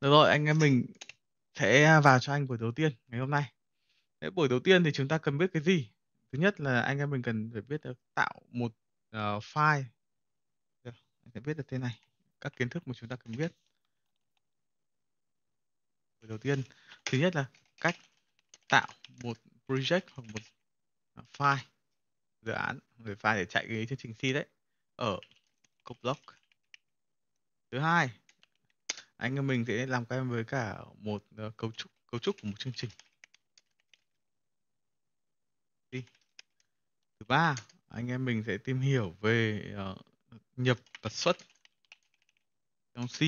Được rồi, anh em mình sẽ vào cho anh buổi đầu tiên ngày hôm nay. Thế buổi đầu tiên thì chúng ta cần biết cái gì? Thứ nhất là anh em mình cần phải biết được tạo một uh, file. Được, anh sẽ biết được thế này. Các kiến thức mà chúng ta cần biết. Buổi đầu tiên, thứ nhất là cách tạo một project hoặc một ờ, file dự án về file để chạy cái chương trình C đấy ở cục Thứ hai anh em mình sẽ làm quen với cả một ờ, cấu trúc cấu trúc của một chương trình đi thứ ba anh em mình sẽ tìm hiểu về ờ, nhập và xuất trong C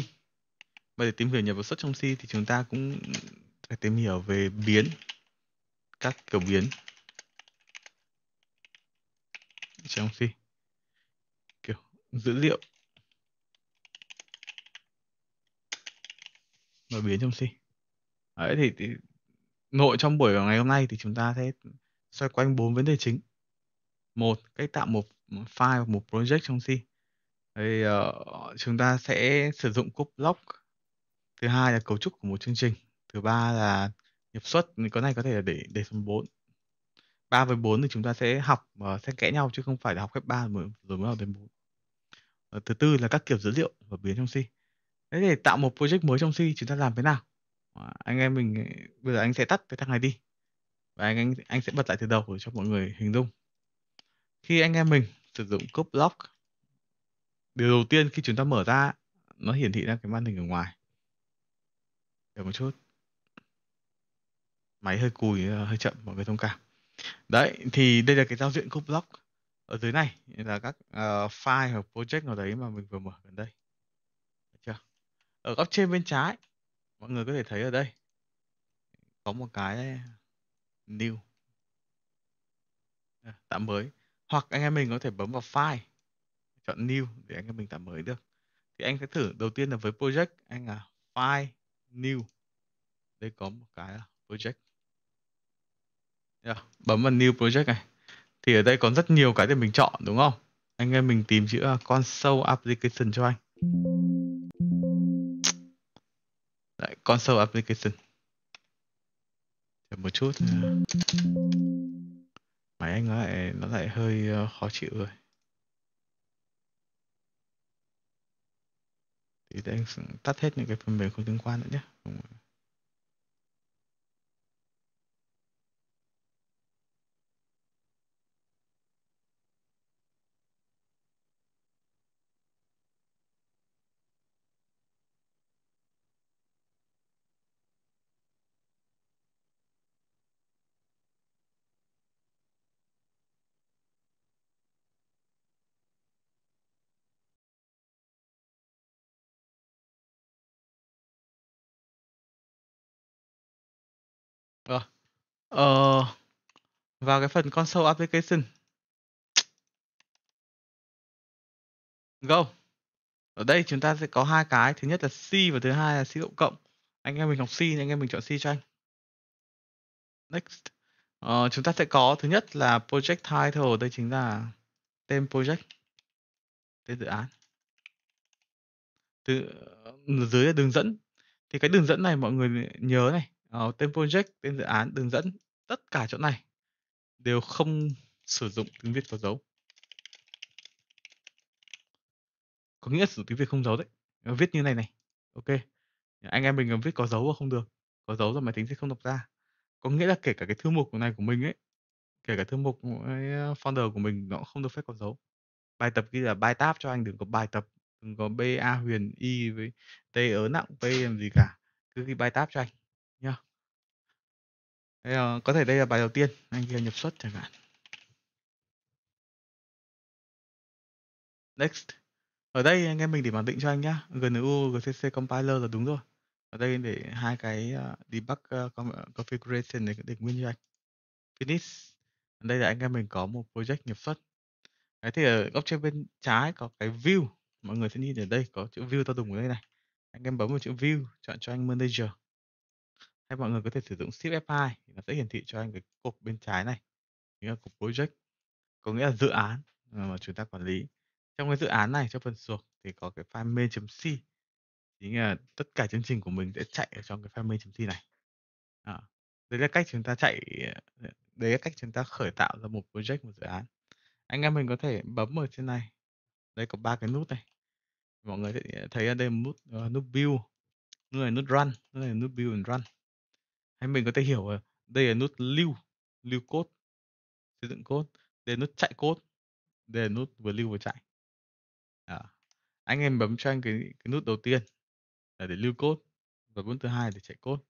mà để tìm hiểu nhập và xuất trong C thì chúng ta cũng phải tìm hiểu về biến các kiểu biến trong C kiểu dữ liệu đột biến trong C. đấy thì, thì nội trong buổi ngày hôm nay thì chúng ta sẽ xoay quanh bốn vấn đề chính một cách tạo một file một project trong C thì uh, chúng ta sẽ sử dụng cúp block thứ hai là cấu trúc của một chương trình thứ ba là nhập xuất cái này có thể là để để phần 4 3 với 4 thì chúng ta sẽ học uh, sẽ kẽ nhau chứ không phải là học hết 3 rồi mới học đến 4 uh, ờ, thứ tư là các kiểu dữ liệu và biến trong C Thế để tạo một project mới trong C chúng ta làm thế nào? anh em mình bây giờ anh sẽ tắt cái thằng này đi. Và anh anh, anh sẽ bật lại từ đầu để cho mọi người hình dung. Khi anh em mình sử dụng code block điều đầu tiên khi chúng ta mở ra nó hiển thị ra cái màn hình ở ngoài. Được một chút. Máy hơi cùi hơi chậm mọi người thông cảm. Đấy thì đây là cái giao diện code block ở dưới này là các uh, file hoặc project nào đấy mà mình vừa mở gần đây ở góc trên bên trái mọi người có thể thấy ở đây có một cái new à, tạm mới hoặc anh em mình có thể bấm vào file chọn new để anh em mình tạm mới được thì anh sẽ thử đầu tiên là với project anh là file new đây có một cái project yeah, bấm vào new project này thì ở đây có rất nhiều cái để mình chọn đúng không anh em mình tìm chữ console application cho anh lại console application Chờ một chút máy anh lại nó lại hơi ờ, khó chịu rồi thì để anh tắt hết những cái phần mềm không liên quan nữa nhé Ờ, vào cái phần console application. Go. Ở đây chúng ta sẽ có hai cái, thứ nhất là C và thứ hai là C cộng Anh em mình học C nên anh em mình chọn C cho anh. Next. Ờ, chúng ta sẽ có thứ nhất là project title, đây chính là tên project, tên dự án. Từ ờ, dưới là đường dẫn. Thì cái đường dẫn này mọi người nhớ này, Ờ, tên project, tên dự án, đường dẫn, tất cả chỗ này đều không sử dụng tiếng Việt có dấu. Có nghĩa sử dụng tiếng Việt không dấu đấy. Nó ờ, viết như này này. Ok. Anh em mình mà viết có dấu mà không được. Có dấu rồi máy tính sẽ không đọc ra. Có nghĩa là kể cả cái thư mục này của mình ấy, kể cả thư mục ờ, folder của mình nó cũng không được phép có dấu. Bài tập ghi là bài tab cho anh đừng có bài tập đừng có BA Huyền Y với T ớ nặng P làm gì cả. Cứ ghi bài tab cho anh. Đây, ờ, có thể đây là bài đầu tiên anh ghi nhập xuất chẳng hạn next ở đây anh em mình để mặc định cho anh nhá gnu gcc compiler là đúng rồi ở đây để hai cái uh, debug uh, configuration để, để nguyên cho anh finish ở đây là anh em mình có một project nhập xuất cái thì ở góc trên bên trái có cái view mọi người sẽ nhìn ở đây có chữ view to đùng ở đây này anh em bấm vào chữ view chọn cho anh manager hay mọi người có thể sử dụng Shift F2 nó sẽ hiển thị cho anh cái cột bên trái này chính là cột project có nghĩa là dự án mà chúng ta quản lý trong cái dự án này cho phần suộc thì có cái file main.c chính là tất cả chương trình của mình sẽ chạy ở trong cái file main.c này à, đấy là cách chúng ta chạy đấy là cách chúng ta khởi tạo ra một project một dự án anh em mình có thể bấm ở trên này đây có ba cái nút này mọi người sẽ ờ, thấy ở đây nút uh, nút build nút này nút run nút này nút build and run hay mình có thể hiểu là đây là nút lưu lưu cốt xây dựng cốt đây là nút chạy cốt đây là nút vừa lưu vừa chạy à. anh em bấm cho anh cái, cái nút đầu tiên là để lưu cốt và bấm thứ hai để chạy cốt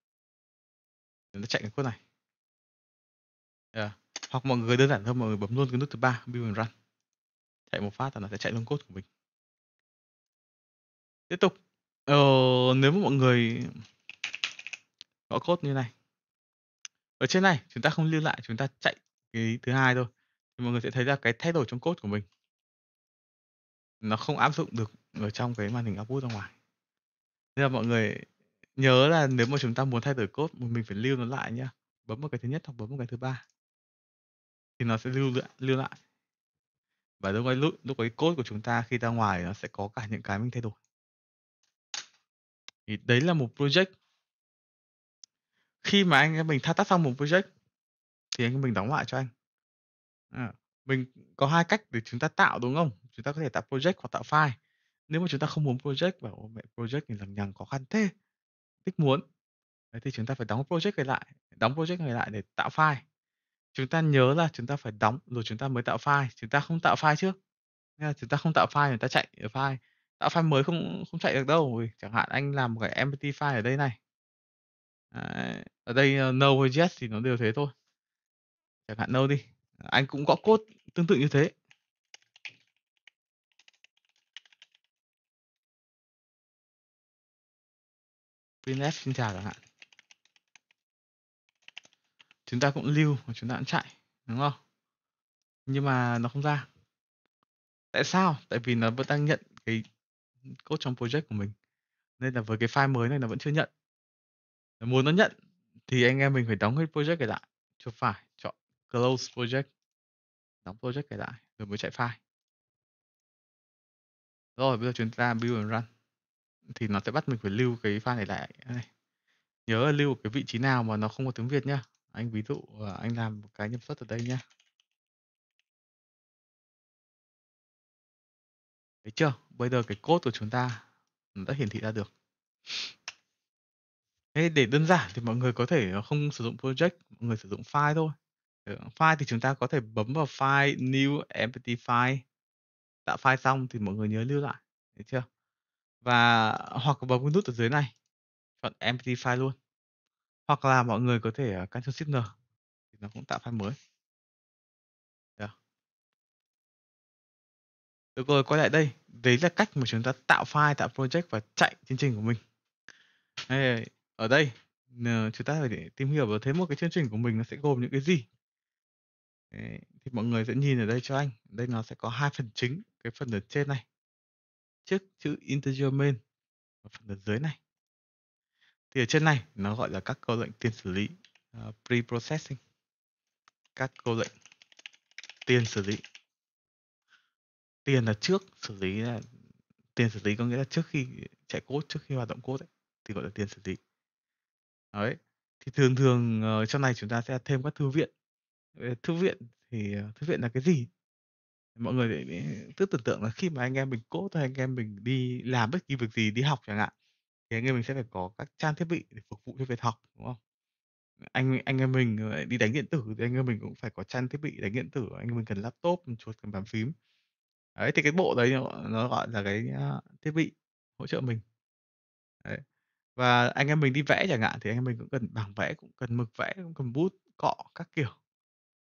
để nó chạy cái cốt này à. hoặc mọi người đơn giản hơn mọi người bấm luôn cái nút thứ ba build and run chạy một phát là nó sẽ chạy luôn cốt của mình tiếp tục ờ, nếu mà mọi người gõ cốt như này ở trên này chúng ta không lưu lại, chúng ta chạy cái thứ hai thôi. Thì mọi người sẽ thấy ra cái thay đổi trong cốt của mình nó không áp dụng được ở trong cái màn hình output ra ngoài. Nên là mọi người nhớ là nếu mà chúng ta muốn thay đổi cốt mình phải lưu nó lại nhá. Bấm một cái thứ nhất hoặc bấm một cái thứ ba thì nó sẽ lưu lại, lưu lại. Và lúc ấy lúc, lúc ấy cốt của chúng ta khi ra ngoài nó sẽ có cả những cái mình thay đổi. Thì đấy là một project khi mà anh em mình thao tác xong một project thì anh em mình đóng lại cho anh. À, mình có hai cách để chúng ta tạo đúng không? Chúng ta có thể tạo project hoặc tạo file. Nếu mà chúng ta không muốn project bảo mẹ project thì lằng nhằng khó khăn thế. Thích muốn. Đấy, thì chúng ta phải đóng project này lại, đóng project này lại để tạo file. Chúng ta nhớ là chúng ta phải đóng rồi chúng ta mới tạo file, chúng ta không tạo file trước. Nên là chúng ta không tạo file người ta chạy ở file tạo file mới không không chạy được đâu chẳng hạn anh làm một cái empty file ở đây này ở đây uh, no hay yes thì nó đều thế thôi. Chẳng hạn no đi. Anh cũng gõ cốt tương tự như thế. Pin xin chào chẳng hạn. Chúng ta cũng lưu và chúng ta cũng chạy. Đúng không? Nhưng mà nó không ra. Tại sao? Tại vì nó vẫn đang nhận cái cốt trong project của mình. Nên là với cái file mới này nó vẫn chưa nhận. Muốn nó nhận thì anh em mình phải đóng hết project cái lại. Chưa phải, chọn close project. Đóng project cái lại rồi mới chạy file. Rồi bây giờ chúng ta build and run thì nó sẽ bắt mình phải lưu cái file này lại. Đây. Nhớ là lưu cái vị trí nào mà nó không có tiếng Việt nhá. Anh ví dụ à, anh làm một cái nhập xuất ở đây nhá. Thấy chưa? Bây giờ cái code của chúng ta nó đã hiển thị ra được. Thế để đơn giản thì mọi người có thể, ờ, không sử dụng project, mọi người sử dụng file thôi. Ờ, file thì chúng ta có thể bấm vào file new empty file, tạo file xong thì mọi người nhớ lưu lại, được chưa? Và hoặc bấm cái nút ở dưới này, chọn empty file luôn. Hoặc là mọi người có thể, ờ, cancel Ctrl Shift N thì nó cũng tạo file mới. Yeah. Được rồi, quay lại đây. Đấy là cách mà chúng ta tạo file, tạo project và chạy chương trình của mình. Đấy. Ở đây, chúng ta phải để tìm hiểu và thấy một cái chương trình của mình nó sẽ gồm những cái gì. thì mọi người sẽ nhìn ở đây cho anh, đây nó sẽ có hai phần chính, cái phần ở trên này, trước chữ integer main và phần ở dưới này. Thì ở trên này nó gọi là các câu lệnh tiền xử lý uh, ờ, processing Các câu lệnh tiền xử lý. Tiền là trước, xử lý là tiền xử lý có nghĩa là trước khi chạy code, trước khi hoạt động code ấy, thì gọi là tiền xử lý. Đấy, thì thường thường, ờ, trong này chúng ta sẽ thêm các thư viện. Ờ, thư viện thì, ờ, thư viện là cái gì? Mọi người lại lại cứ tưởng tượng là khi mà anh em mình cố hay anh em mình đi làm bất kỳ việc gì, đi học chẳng hạn, thì anh em mình sẽ phải có các trang thiết bị để phục vụ cho việc học, đúng không? Anh anh em mình, đi đánh điện tử thì anh em mình cũng phải có trang thiết bị đánh điện tử, anh em mình cần laptop, cần chuột, cần bàn phím. Đấy, thì cái bộ đấy nó gọi là cái, ờ, thiết bị hỗ trợ mình. Đấy. Và anh em mình đi vẽ chẳng hạn thì anh em mình cũng cần bảng vẽ, cũng cần mực vẽ, cũng cần bút, cọ các kiểu.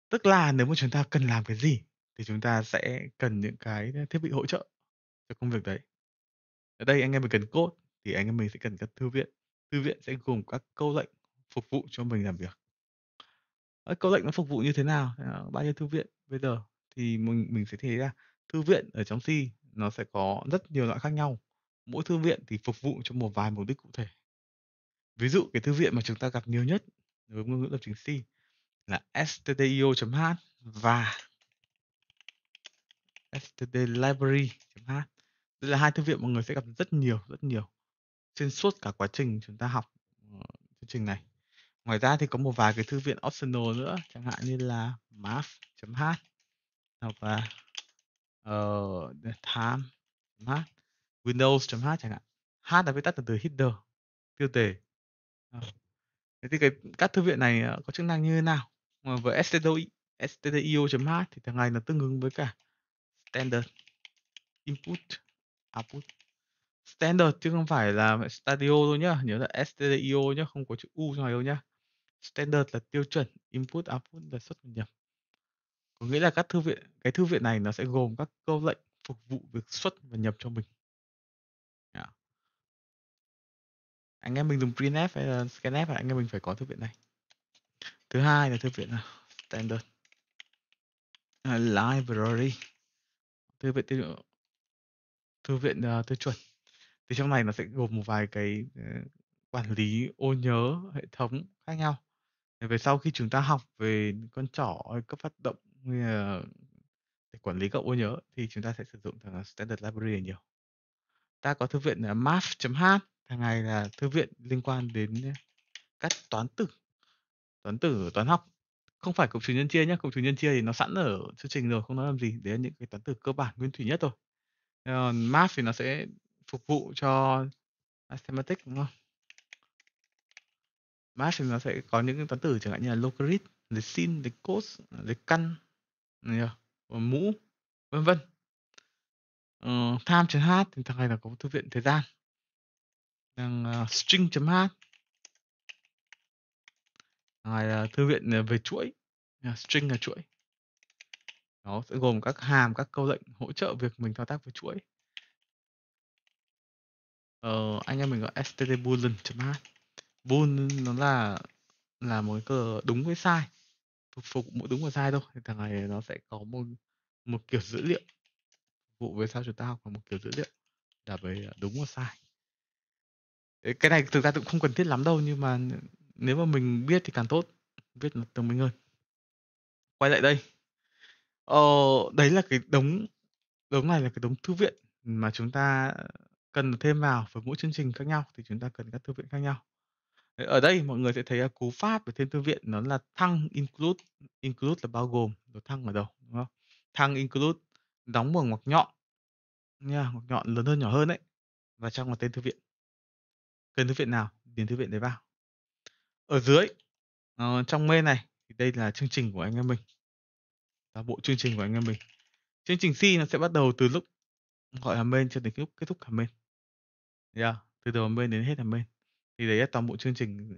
Tức là nếu mà chúng ta cần làm cái gì thì chúng ta sẽ cần những cái thiết bị hỗ trợ cho công việc đấy. Ở đây anh em mình cần code thì anh em mình sẽ cần các thư viện. Thư viện sẽ gồm các câu lệnh phục vụ cho mình làm việc. Câu lệnh nó phục vụ như thế nào? Ờ, bao nhiêu thư viện bây giờ thì mình mình sẽ thấy ra thư viện ở trong C nó sẽ có rất nhiều loại khác nhau mỗi thư viện thì phục vụ cho một vài mục đích cụ thể. Ví dụ cái thư viện mà chúng ta gặp nhiều nhất với ngôn ngữ lập trình C là stdio.h và stdlibrary.h. Đây là hai thư viện mọi người sẽ gặp rất nhiều, rất nhiều trên suốt cả quá trình chúng ta học ờ, chương trình này. Ngoài ra thì có một vài cái thư viện optional nữa, chẳng hạn như là math.h hoặc là uh, ờ, time.h Windows.h chẳng hạn. H là viết tắt từ từ header, tiêu đề. À. Ờ. Thế thì cái các thư viện này ờ, có chức năng như thế nào? Mà với stdio stdio.h thì thằng này nó tương ứng với cả standard input output standard chứ không phải là stdio thôi nhá nhớ là stdio nhá không có chữ u trong này đâu nhá standard là tiêu chuẩn input output là xuất nhập có nghĩa là các thư viện cái thư viện này nó sẽ gồm các câu lệnh phục vụ việc xuất và nhập cho mình anh em mình dùng printf hay là scanf anh em mình phải có thư viện này thứ hai là thư viện nào? standard uh, library thư viện tiêu thư viện uh, tiêu chuẩn thì trong này nó sẽ gồm một vài cái uh, quản lý ô nhớ hệ thống khác nhau về sau khi chúng ta học về con trỏ cấp phát động để quản lý các ô nhớ thì chúng ta sẽ sử dụng thằng standard library nhiều ta có thư viện uh, à, math.h Hàng ngày là thư viện liên quan đến, các toán tử, toán tử, toán học, không phải cộng trừ nhân chia nhé, cộng trừ nhân chia thì nó sẵn ở chương trình rồi, không nói làm gì, đấy là những cái toán tử cơ bản nguyên thủy nhất rồi. Còn Math thì nó sẽ phục vụ cho Mathematics, đúng không? Math thì nó sẽ có những cái toán tử chẳng hạn như là logarithm, rồi Sin, rồi Cos, rồi Căn, Mũ, vân vân. Ờ, Time trừ H thì thằng này là có thư viện thời gian sang uh, ờ, string.h này là ờ, thư viện ờ, về chuỗi string là chuỗi nó sẽ gồm các hàm các câu lệnh hỗ trợ việc mình thao tác với chuỗi ờ, anh em mình gọi std boolean h bool nó là là một cái đúng với sai phục vụ mỗi đúng và sai thôi thì thằng này nó sẽ có một một kiểu dữ liệu vụ với sao chúng ta học là một kiểu dữ liệu là về đúng và sai cái này thực ra cũng không cần thiết lắm đâu, nhưng mà nếu mà mình biết thì càng tốt, biết là từng mình hơn. Quay lại đây. Ờ, đấy là cái đống đống này là cái đống thư viện mà chúng ta cần thêm vào với mỗi chương trình khác nhau thì chúng ta cần các thư viện khác nhau. Ở đây mọi người sẽ thấy cú pháp để thêm thư viện nó là thăng include, include là bao gồm, rồi thăng ở đầu đúng không? Thăng include đóng bằng ngoặc nhọn nha, ngoặc nhọn lớn hơn nhỏ hơn đấy và trong là tên thư viện cần thư viện nào điền thư viện đấy vào ở dưới ờ, trong mê này thì đây là chương trình của anh em mình là bộ chương trình của anh em mình chương trình C nó sẽ bắt đầu từ lúc gọi hàm bên cho đến lúc kết thúc hàm bên yeah. từ đầu hàm bên đến hết hàm bên thì đấy là toàn bộ chương trình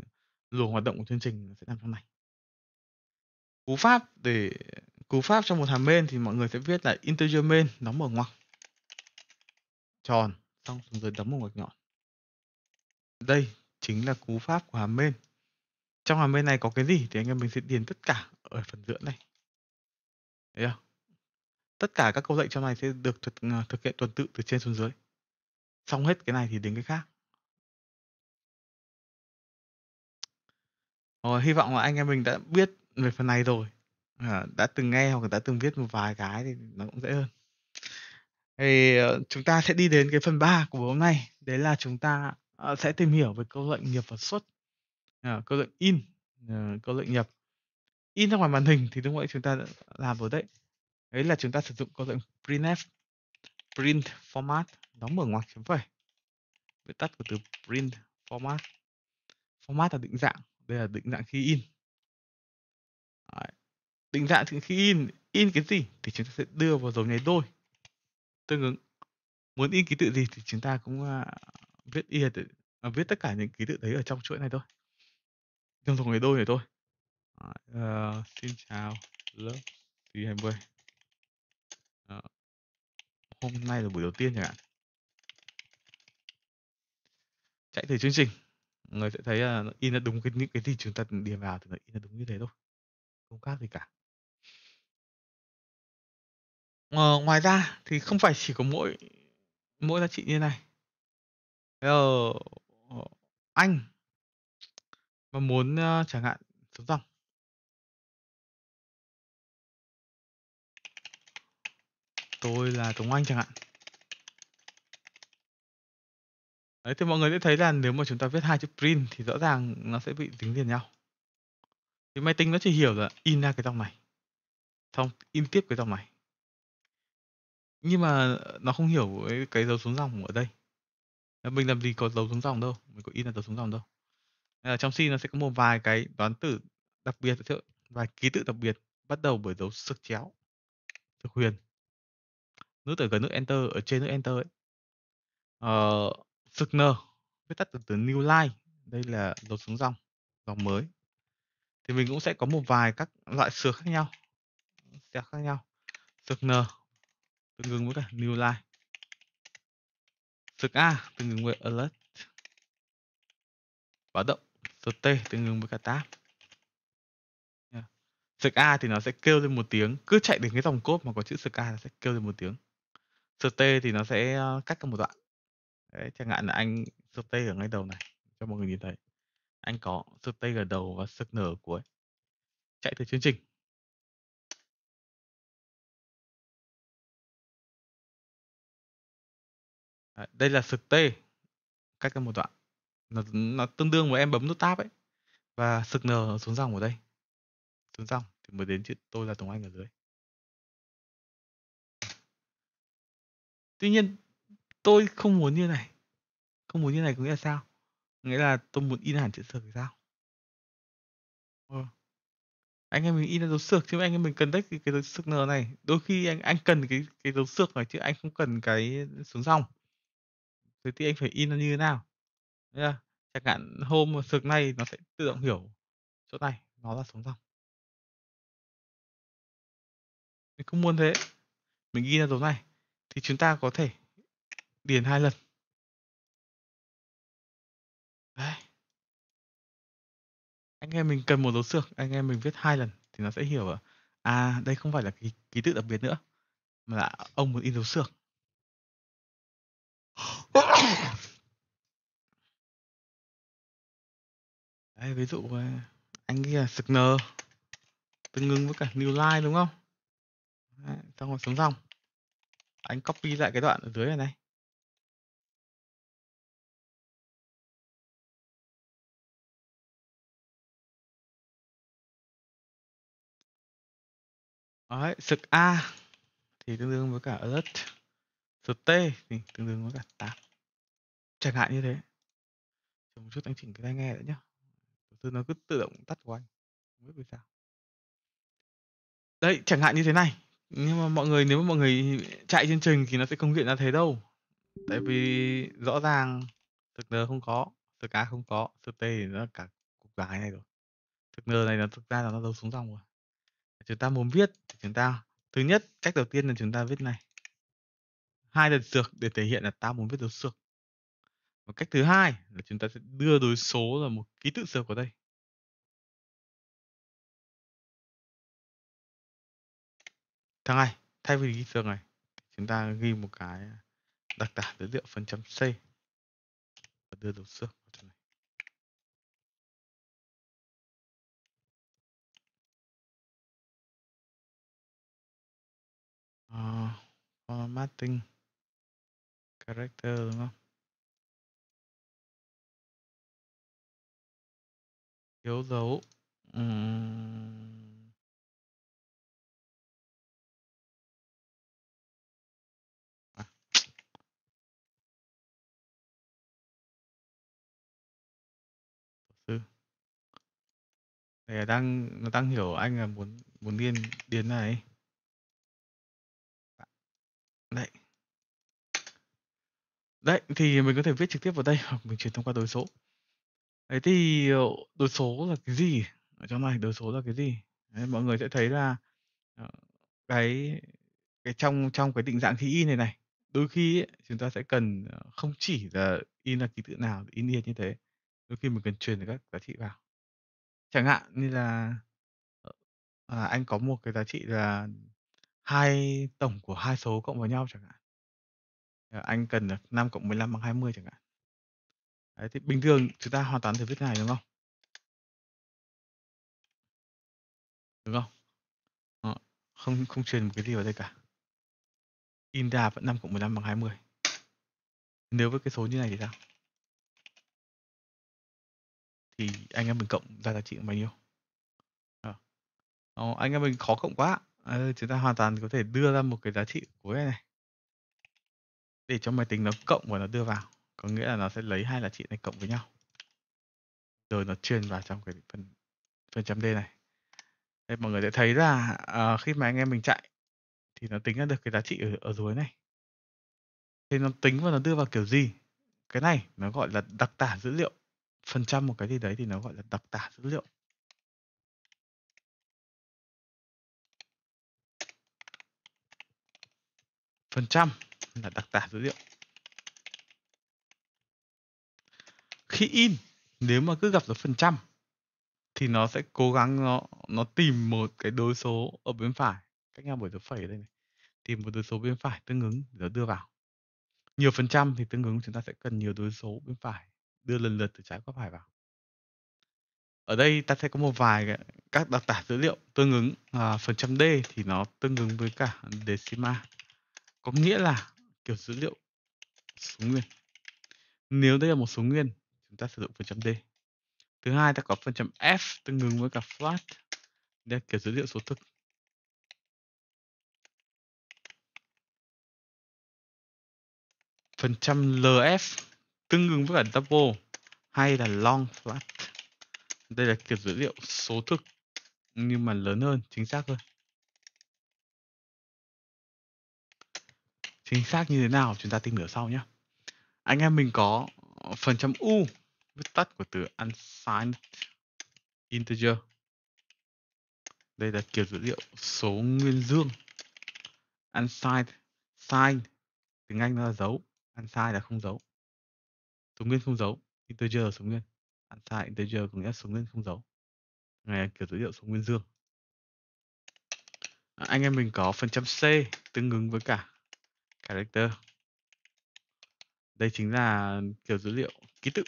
luồng hoạt động của chương trình sẽ nằm trong này cú pháp để cú pháp trong một hàm main thì mọi người sẽ viết là integer main đóng mở ngoặc tròn xong dưới đóng một ngoặc nhọn đây chính là cú pháp của hàm bên. Trong hàm bên này có cái gì thì anh em mình sẽ điền tất cả ở phần giữa này. Thấy không? Tất cả các câu lệnh trong này sẽ được thực, ờ, thực hiện tuần tự từ trên xuống dưới. Xong hết cái này thì đến cái khác. Rồi, ờ, hy vọng là anh em mình đã biết về phần này rồi. Ờ, đã từng nghe hoặc đã từng viết một vài cái thì nó cũng dễ hơn. Thì chúng ta sẽ đi đến cái phần 3 của hôm nay. Đấy là chúng ta à, sẽ tìm hiểu về câu lệnh nhập và xuất à, câu lệnh in à, câu lệnh nhập in ra ngoài màn hình thì đúng vậy chúng ta đã làm rồi đấy đấy là chúng ta sử dụng câu lệnh printf print format đóng mở ngoặc chấm phẩy viết tắt của từ print format format là định dạng đây là định dạng khi in đấy. định dạng khi in in cái gì thì chúng ta sẽ đưa vào dấu nháy đôi tương ứng muốn in ký tự gì thì chúng ta cũng à, Viết y t à, viết tất cả những ký tự đấy ở trong chuỗi này thôi. Trong dòng người đôi này thôi. Đấy, ờ, xin chào lớp c hai mươi ờ, Hôm nay là buổi đầu tiên chẳng hạn. Chạy thử chương trình. Người sẽ thấy là nó in là đúng cái những cái gì chúng ta điền vào thì nó in là đúng như thế thôi. Không khác gì cả. Ờ, ngoài ra thì không phải chỉ có mỗi mỗi giá trị như này Bây ờ, anh mà muốn, ơ, chẳng hạn xuống dòng Tôi là Tống Anh chẳng hạn. Đấy, thì mọi người sẽ thấy là nếu mà chúng ta viết hai chữ print thì rõ ràng nó sẽ bị dính liền nhau. Thì máy tính nó chỉ hiểu là in ra cái dòng này, xong in tiếp cái dòng này. Nhưng mà nó không hiểu cái dấu xuống dòng ở đây. Ờ, mình làm gì có dấu xuống dòng đâu, mình có in là dấu xuống dòng đâu. Nên là trong C nó sẽ có một vài cái đoán tử đặc biệt, và ký tự đặc biệt bắt đầu bởi dấu sức chéo, thực huyền. Nút ở gần nút Enter, ở trên nút Enter ấy. Ờ, sực nơ, viết tắt từ từ New Line, đây là dấu xuống dòng, dòng mới. Thì mình cũng sẽ có một vài các loại sửa khác nhau, sẽ khác nhau. Sực nơ, tương ứng với cả New Line thực A tương ứng với alert báo động số T tương ứng với cả tab sực A thì nó sẽ kêu lên một tiếng cứ chạy đến cái dòng cốt mà có chữ sực A nó sẽ kêu lên một tiếng sực T thì nó sẽ ờ, cắt ra một đoạn đấy chẳng hạn là anh sực T ở ngay đầu này cho mọi người nhìn thấy anh có sực T ở đầu và sực N ở cuối chạy từ chương trình đây là sực T cách một đoạn nó, nó tương đương với em bấm nút tab ấy và sực N xuống dòng ở đây xuống dòng thì mới đến chữ tôi là Tùng Anh ở dưới tuy nhiên tôi không muốn như này không muốn như này có nghĩa là sao nghĩa là tôi muốn in hẳn chữ sực thì sao ừ. anh em mình in là dấu sực chứ anh em mình cần đấy cái, cái dấu sực n này đôi khi anh anh cần cái cái dấu sực này chứ anh không cần cái xuống dòng Thế thì anh phải in nó như thế nào? Thế là chẳng hạn hôm mà sực này nó sẽ tự động hiểu chỗ này nó là sống dòng. Mình không muốn thế. Mình ghi ra dấu này thì chúng ta có thể điền hai lần. Đấy. Anh em mình cần một dấu xược, anh em mình viết hai lần thì nó sẽ hiểu là à đây không phải là ký, ký tự đặc biệt nữa mà là ông muốn in dấu xược. Đấy, ví dụ ờ, anh kia sực nờ tương ứng với cả new line đúng không Đấy, xong rồi xuống dòng anh copy lại cái đoạn ở dưới này này Đấy, sực A thì tương đương với cả alert số t thì tương đương với cả 8 chẳng hạn như thế chờ một chút anh chỉnh cái tai nghe đã nhá từ nó cứ tự động tắt của anh không biết vì sao đấy chẳng hạn như thế này nhưng mà mọi người nếu mà mọi người chạy chương trình thì nó sẽ không hiện ra thế đâu tại vì rõ ràng thực nơ không có thực cá không có thực tê thì nó cả cục gái này rồi thực nơ này là thực ra là nó giấu xuống dòng rồi chúng ta muốn viết thì chúng ta thứ nhất cách đầu tiên là chúng ta viết này hai lần sược để thể hiện là ta muốn viết dấu sược và cách thứ hai là chúng ta sẽ đưa đối số là một ký tự sược vào đây thằng này thay vì ký sược này chúng ta ghi một cái đặc tả dữ liệu phần trăm c và đưa dấu sược vào trong này uh, formatting character đúng không thiếu dấu uhm. à. Để đang nó đang hiểu anh là muốn muốn điên điên này đấy Đấy, thì mình có thể viết trực tiếp vào đây hoặc mình chuyển thông qua đối số. Thế thì, ờ, đối số là cái gì? Ở trong này đối số là cái gì? Đấy, mọi người sẽ thấy là, ờ, cái cái trong trong cái định dạng khi in này này, đôi khi ấy, chúng ta sẽ cần, ờ, không chỉ là in là ký tự nào, in y như thế, đôi khi mình cần truyền các giá trị vào. Chẳng hạn như là, à, anh có một cái giá trị là hai tổng của hai số cộng vào nhau chẳng hạn. Ờ, anh cần là 5 cộng 15 bằng 20 chẳng hạn. Đấy, thì bình thường chúng ta hoàn toàn thể viết này đúng không? Đúng không? Đó, ờ, không không truyền một cái gì vào đây cả. In ra vẫn 5 cộng 15 bằng 20. Nếu với cái số như này thì sao? Thì anh em mình cộng ra giá trị bao nhiêu? Đó. Ờ. anh em mình khó cộng quá. À, chúng ta hoàn toàn có thể đưa ra một cái giá trị cuối này để cho máy tính nó cộng và nó đưa vào có nghĩa là nó sẽ lấy hai giá trị này cộng với nhau rồi nó truyền vào trong cái phần phần trăm d này đây mọi người sẽ thấy là à, khi mà anh em mình chạy thì nó tính ra được cái giá trị ở, ở dưới này thì nó tính và nó đưa vào kiểu gì cái này nó gọi là đặc tả dữ liệu phần trăm một cái gì đấy thì nó gọi là đặc tả dữ liệu phần trăm là đặc tả dữ liệu khi in nếu mà cứ gặp dấu phần trăm thì nó sẽ cố gắng nó nó tìm một cái đối số ở bên phải cách nhau bởi dấu phẩy ở đây này tìm một đối số bên phải tương ứng rồi đưa vào nhiều phần trăm thì tương ứng chúng ta sẽ cần nhiều đối số bên phải đưa lần lượt từ trái qua phải vào ở đây ta sẽ có một vài các đặc tả dữ liệu tương ứng à, phần trăm d thì nó tương ứng với cả decima có nghĩa là kiểu dữ liệu số nguyên. Nếu đây là một số nguyên, chúng ta sử dụng phần trăm D. Thứ hai ta có phần trăm F tương ứng với cả float. Đây là kiểu dữ liệu số thực. Phần trăm LF tương ứng với cả double hay là long float Đây là kiểu dữ liệu số thực nhưng mà lớn hơn, chính xác hơn. chính xác như thế nào chúng ta tìm hiểu sau nhé. Anh em mình có phần trăm u viết tắt của từ unsigned integer. Đây là kiểu dữ liệu số nguyên dương. Unsigned, sign tiếng Anh nó là dấu, unsigned là không dấu. Số nguyên không dấu, integer là số nguyên. Unsigned integer có nghĩa là số nguyên không dấu. Này là kiểu dữ liệu số nguyên dương. anh em mình có phần trăm C tương ứng với cả character đây chính là kiểu dữ liệu ký tự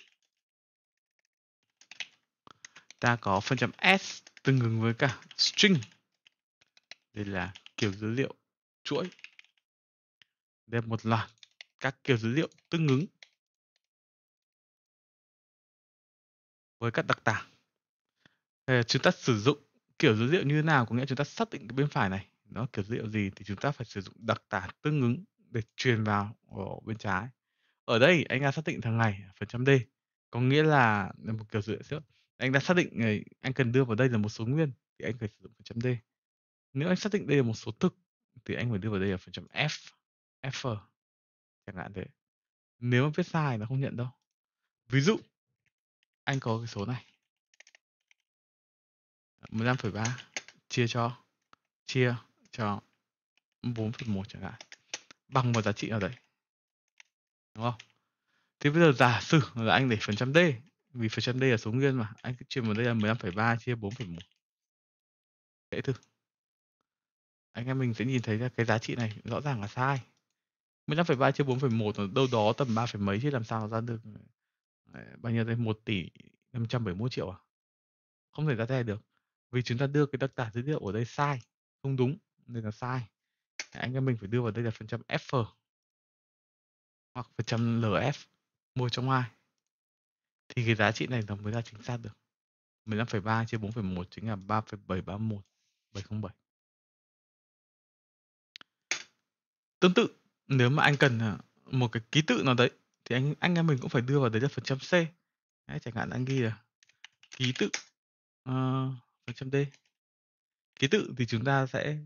ta có phần trăm s tương ứng với cả string đây là kiểu dữ liệu chuỗi đây là một loạt các kiểu dữ liệu tương ứng với các đặc tả chúng ta sử dụng kiểu dữ liệu như thế nào có nghĩa chúng ta xác định cái bên phải này nó kiểu dữ liệu gì thì chúng ta phải sử dụng đặc tả tương ứng để truyền vào ở ờ, bên trái. Ở đây anh đã xác định thằng này phần trăm D, có nghĩa là một kiểu dựa trước. Anh đã xác định ờ, anh cần đưa vào đây là một số nguyên thì anh phải sử dụng phần trăm D. Nếu anh xác định đây là một số thực thì anh phải đưa vào đây là phần trăm F, F chẳng hạn thế. Nếu mà viết sai nó không nhận đâu. Ví dụ anh có cái số này 15,3 chia cho chia cho 4,1 chẳng hạn bằng một giá trị nào đấy đúng không thế bây giờ giả sử là anh để phần trăm d vì phần trăm d là số nguyên mà anh cứ chia vào đây là 15,3 chia 4,1 dễ thôi anh em mình sẽ nhìn thấy là cái giá trị này rõ ràng là sai 15,3 chia 4,1 là đâu đó tầm 3, mấy chứ làm sao ra được ờ, bao nhiêu đây 1 tỷ 571 triệu à không thể ra thế được vì chúng ta đưa cái đặc tả dữ liệu ở đây sai không đúng nên là sai anh em mình phải đưa vào đây là phần trăm F hoặc phần trăm LF mua trong ai thì cái giá trị này nó mới ra chính xác được 15,3 chia 4,1 chính là 3,731 707 tương tự nếu mà anh cần à, một cái ký tự nào đấy thì anh anh em mình cũng phải đưa vào đấy là phần trăm C đấy, chẳng hạn anh ghi là ký tự uh, phần trăm D ký tự thì chúng ta sẽ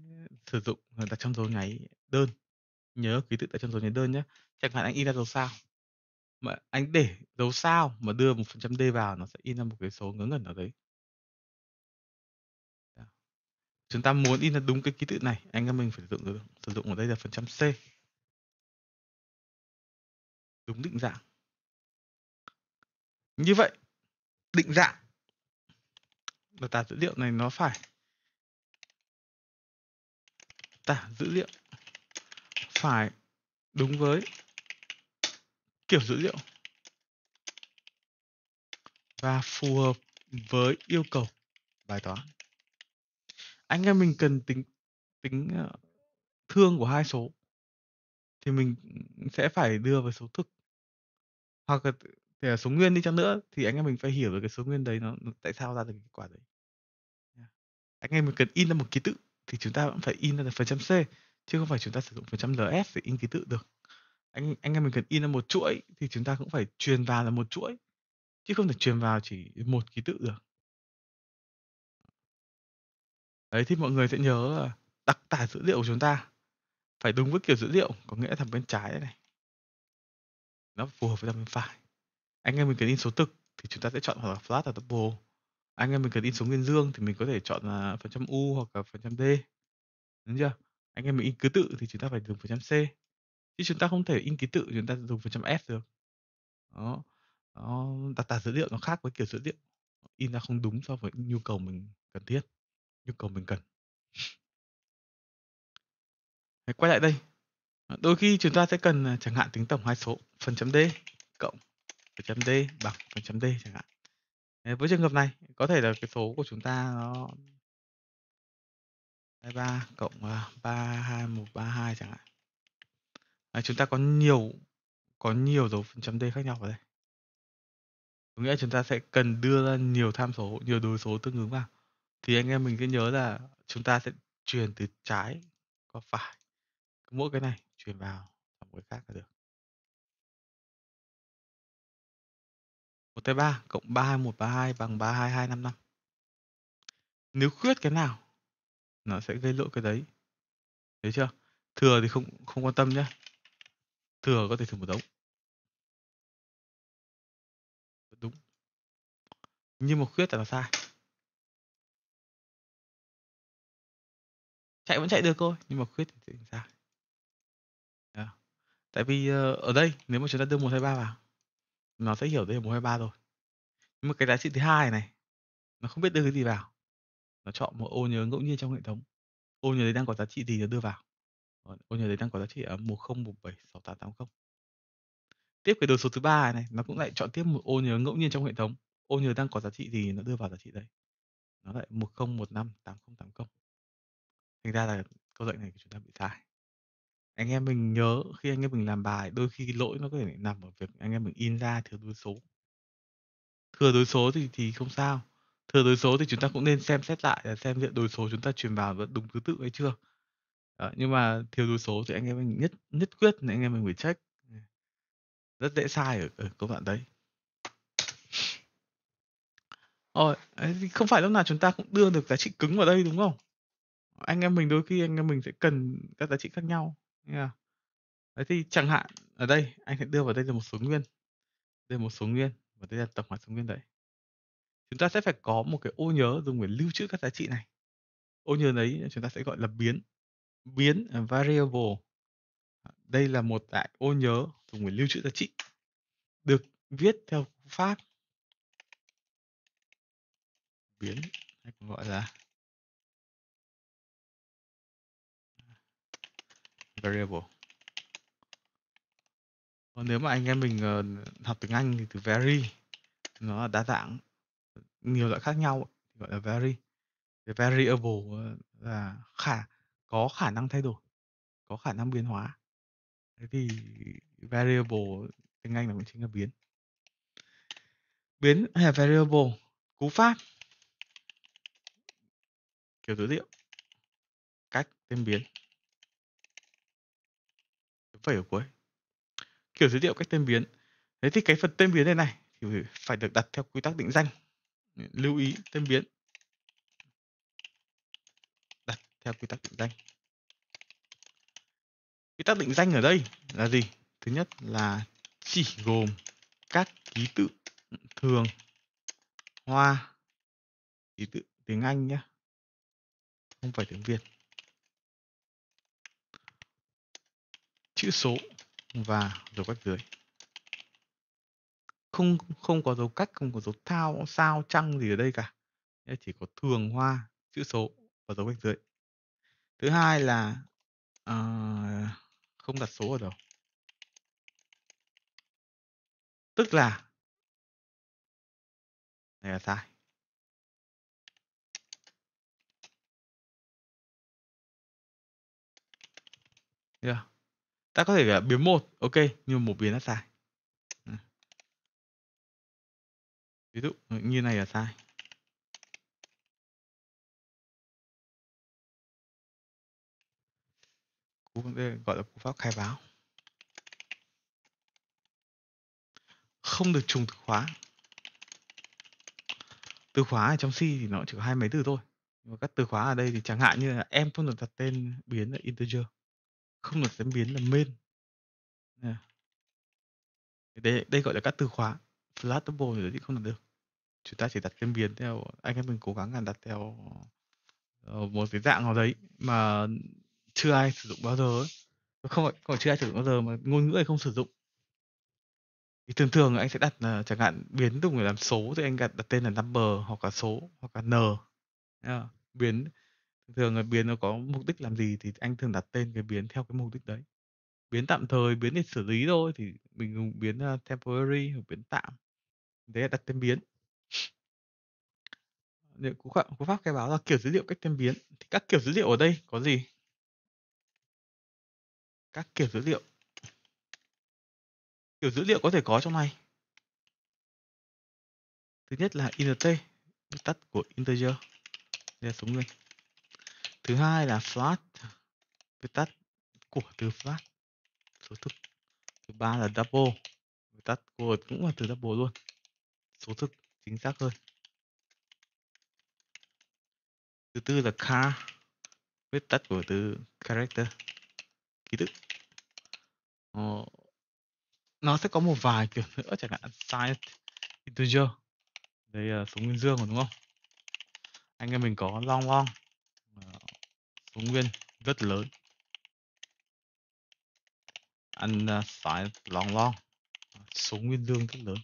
sử dụng ờ, đặt trong dấu nháy đơn, nhớ ký tự đặt trong dấu nháy đơn nhé Chẳng hạn anh in ra dấu sao, mà anh để dấu sao mà đưa một phần trăm D vào nó sẽ in ra một cái số ngớ ngẩn ở đấy. Chúng ta muốn in ra đúng cái ký tự này, anh em mình phải sử dụng sử dụng ở đây là phần trăm C. Đúng định dạng. Như vậy, định dạng là tả dữ liệu này nó phải tả dữ liệu phải đúng với kiểu dữ liệu và phù hợp với yêu cầu bài toán anh em mình cần tính tính ờ, thương của hai số thì mình sẽ phải đưa vào số thực hoặc là thì là số nguyên đi chăng nữa thì anh em mình phải hiểu được cái số nguyên đấy nó, nó tại sao ra được cái quả đấy anh em mình cần in ra một ký tự thì chúng ta vẫn phải in ra được phần trăm C chứ không phải chúng ta sử dụng phần trăm LF để in ký tự được anh anh em mình cần in ra một chuỗi thì chúng ta cũng phải truyền vào là một chuỗi chứ không thể truyền vào chỉ một ký tự được đấy thì mọi người sẽ nhớ là đặc tả dữ liệu của chúng ta phải đúng với kiểu dữ liệu có nghĩa thằng bên trái này nó phù hợp với thằng bên phải anh em mình cần in số thực thì chúng ta sẽ chọn hoặc là flat hoặc double anh em mình cần in số nguyên dương thì mình có thể chọn là phần trăm U hoặc là phần trăm D, đúng chưa? Anh em mình in ký tự thì chúng ta phải dùng phần trăm C. Chứ chúng ta không thể in ký tự chúng ta dùng phần trăm F được. Đó. đó, đặt tả dữ liệu nó khác với kiểu dữ liệu. In ra không đúng so với nhu cầu mình cần thiết, nhu cầu mình cần. Hãy quay lại đây. Đôi khi chúng ta sẽ cần à, chẳng hạn tính tổng hai số phần trăm D cộng phần trăm D bằng phần trăm D chẳng hạn với trường hợp này có thể là cái số của chúng ta nó 23 cộng 321132 à, chẳng hạn. Đấy, à, chúng ta có nhiều có nhiều dấu phần trăm D khác nhau ở đây. Có nghĩa là chúng ta sẽ cần đưa ra nhiều tham số, nhiều đối số tương ứng vào. Thì anh em mình cứ nhớ là chúng ta sẽ chuyển từ trái qua phải. Mỗi cái này chuyển vào một cái khác là được. tới 3 cộng 32132 bằng 32255. Nếu khuyết cái nào nó sẽ gây lỗi cái đấy. Thấy chưa? Thừa thì không không quan tâm nhé. Thừa có thể thử một đống. Đúng. Nhưng mà khuyết là nó sai. Chạy vẫn chạy được thôi, nhưng mà khuyết thì sai. Tại vì ờ, ở đây nếu mà chúng ta đưa một hai ba vào nó sẽ hiểu đây là 123 rồi. Nhưng mà cái giá trị thứ hai này nó không biết đưa cái gì vào. Nó chọn một ô nhớ ngẫu nhiên trong hệ thống. Ô nhớ đấy đang có giá trị gì nó đưa vào. Ờ, ô nhớ đấy đang có giá trị ở không một bảy sáu tám tám không Tiếp cái đồ số thứ ba này, nó cũng lại chọn tiếp một ô nhớ ngẫu nhiên trong hệ thống. Ô nhớ đang có giá trị gì nó đưa vào giá trị đấy. Nó lại một một không không năm tám tám không Thành ra là câu lệnh này của chúng ta bị sai. Anh em mình nhớ khi anh em mình làm bài, đôi khi lỗi nó có thể nằm ở việc anh em mình in ra thiếu đối số. Thừa đối số thì thì không sao, thừa đối số thì chúng ta cũng nên xem xét lại là xem liệu đối số chúng ta truyền vào vẫn đúng thứ tự hay chưa. Đó, nhưng mà thiếu đối số thì anh em mình nhất nhất quyết là anh em mình phải check. Rất dễ sai ở ở công đoạn đấy. Rồi, không phải lúc nào chúng ta cũng đưa được giá trị cứng vào đây, đúng không? Anh em mình đôi khi anh em mình sẽ cần các giá trị khác nhau. Yeah. Đấy thì chẳng hạn ở đây anh sẽ đưa vào đây là một số nguyên, đây là một số nguyên và đây là tập hợp số nguyên đấy. Chúng ta sẽ phải có một cái ô nhớ dùng để lưu trữ các giá trị này. Ô nhớ đấy chúng ta sẽ gọi là biến. Biến variable. Đây là một tại ô nhớ dùng để lưu trữ giá trị được viết theo cú pháp biến hay còn gọi là variable còn nếu mà anh em mình uh, học tiếng Anh thì từ vary nó là đa dạng nhiều loại khác nhau thì gọi là vary thì variable ờ, là khả có khả năng thay đổi có khả năng biến hóa thế thì variable tiếng Anh là cũng chính là biến biến hay là variable cú pháp kiểu dữ liệu cách tên biến phẩy ở cuối kiểu giới thiệu cách tên biến thế thì cái phần tên biến này này thì phải được đặt theo quy tắc định danh lưu ý tên biến đặt theo quy tắc định danh quy tắc định danh ở đây là gì thứ nhất là chỉ gồm các ký tự thường hoa ký tự tiếng anh nhé không phải tiếng việt chữ số và dấu cách dưới không không có dấu cách không có dấu thao sao trăng gì ở đây cả chỉ có thường hoa chữ số và dấu cách dưới thứ hai là uh, không đặt số ở đâu tức là này là sai yeah ta có thể à, biến một ok nhưng một biến là sai ừ. ví dụ như này là sai cú gọi là cú pháp khai báo không được trùng từ khóa từ khóa ở trong C thì nó chỉ có hai mấy từ thôi nhưng các từ khóa ở đây thì chẳng hạn như là em không được đặt tên biến là integer không được diễn biến là main đây đây gọi là các từ khóa flatable thì không làm được chúng ta chỉ đặt diễn biến theo anh em mình cố gắng là đặt theo ờ, một cái dạng nào đấy mà chưa ai sử dụng bao giờ ấy. không phải, không chưa ai sử dụng bao giờ mà ngôn ngữ này không sử dụng thì thường thường anh sẽ đặt là ờ, chẳng hạn biến dùng để làm số thì anh đặt, đặt tên là number hoặc là số hoặc là n yeah. biến Thường là biến nó có mục đích làm gì thì anh thường đặt tên cái biến theo cái mục đích đấy. Biến tạm thời, biến để xử lý thôi thì mình dùng biến, a, temporary hoặc biến tạm. Đấy là đặt tên biến. Những cú phạm cú pháp khai báo là kiểu dữ liệu cách tên biến. Thì các kiểu dữ liệu ở đây có gì? Các kiểu dữ liệu. Kiểu dữ liệu có thể có trong này. Thứ nhất là int, tắt của integer. Đây là số người thứ hai là flat viết tắt của từ flat số thực thứ ba là double viết tắt của cũng là từ double luôn số thực chính xác hơn thứ tư là car viết tắt của từ character ký tự ờ, nó sẽ có một vài kiểu nữa chẳng hạn size integer đây là số nguyên dương rồi đúng không anh em mình có long long số nguyên rất lớn ăn à, phải long long số nguyên dương rất lớn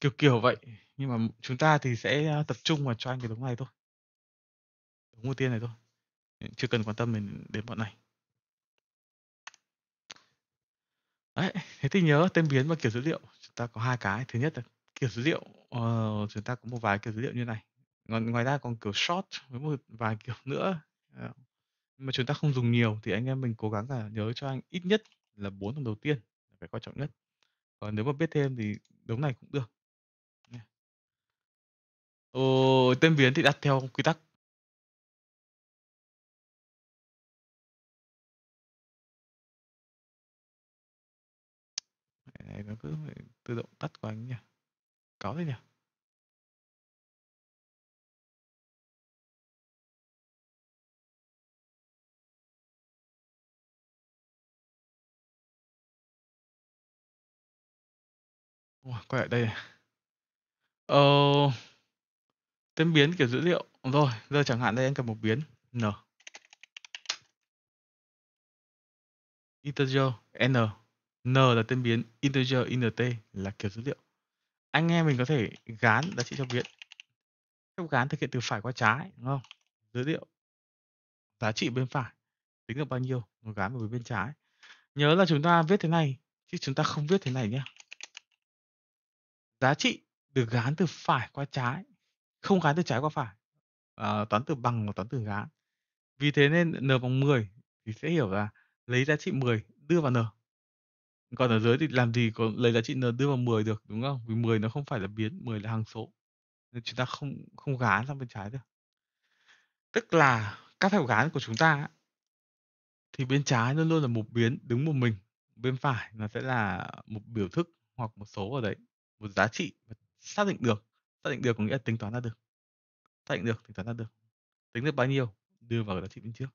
kiểu kiểu vậy nhưng mà chúng ta thì sẽ à, tập trung vào cho anh cái đống này thôi đống ưu tiên này thôi chưa cần quan tâm đến, đến bọn này đấy thế thì nhớ tên biến và kiểu dữ liệu chúng ta có hai cái thứ nhất là kiểu dữ liệu uh, chúng ta có một vài kiểu dữ liệu như này còn ngoài ra còn kiểu short với một vài kiểu nữa. Ờ, nhưng mà chúng ta không dùng nhiều thì anh em mình cố gắng là nhớ cho anh ít nhất là bốn dòng đầu tiên là phải quan trọng nhất. Còn nếu mà biết thêm thì đống này cũng được. Ồ, tên biến thì đặt theo quy tắc Mẹ nó cứ phải tự động tắt của anh nhỉ cáo thế nhỉ quay lại đây Ờ, tên biến kiểu dữ liệu. Rồi, giờ chẳng hạn đây anh cần một biến n. Integer n. n là tên biến, integer int là kiểu dữ liệu. Anh em mình có thể gán giá trị cho biến. Phép gán thực hiện từ phải qua trái, đúng không? Dữ liệu giá trị bên phải tính được bao nhiêu, nó gán vào bên trái. Nhớ là chúng ta viết thế này chứ chúng ta không viết thế này nhé giá trị được gán từ phải qua trái không gán từ trái qua phải à, toán từ bằng và toán từ gán vì thế nên n bằng 10 thì sẽ hiểu là lấy giá trị 10 đưa vào n còn ở dưới thì làm gì có lấy giá trị n đưa vào 10 được đúng không vì 10 nó không phải là biến 10 là hằng số nên chúng ta không không gán sang bên trái được tức là các phép gán của chúng ta thì bên trái luôn luôn là một biến đứng một mình bên phải nó sẽ là một biểu thức hoặc một số ở đấy một giá trị xác định được xác định được có nghĩa là tính toán ra được xác định được tính toán ra được tính được bao nhiêu đưa vào giá trị bên trước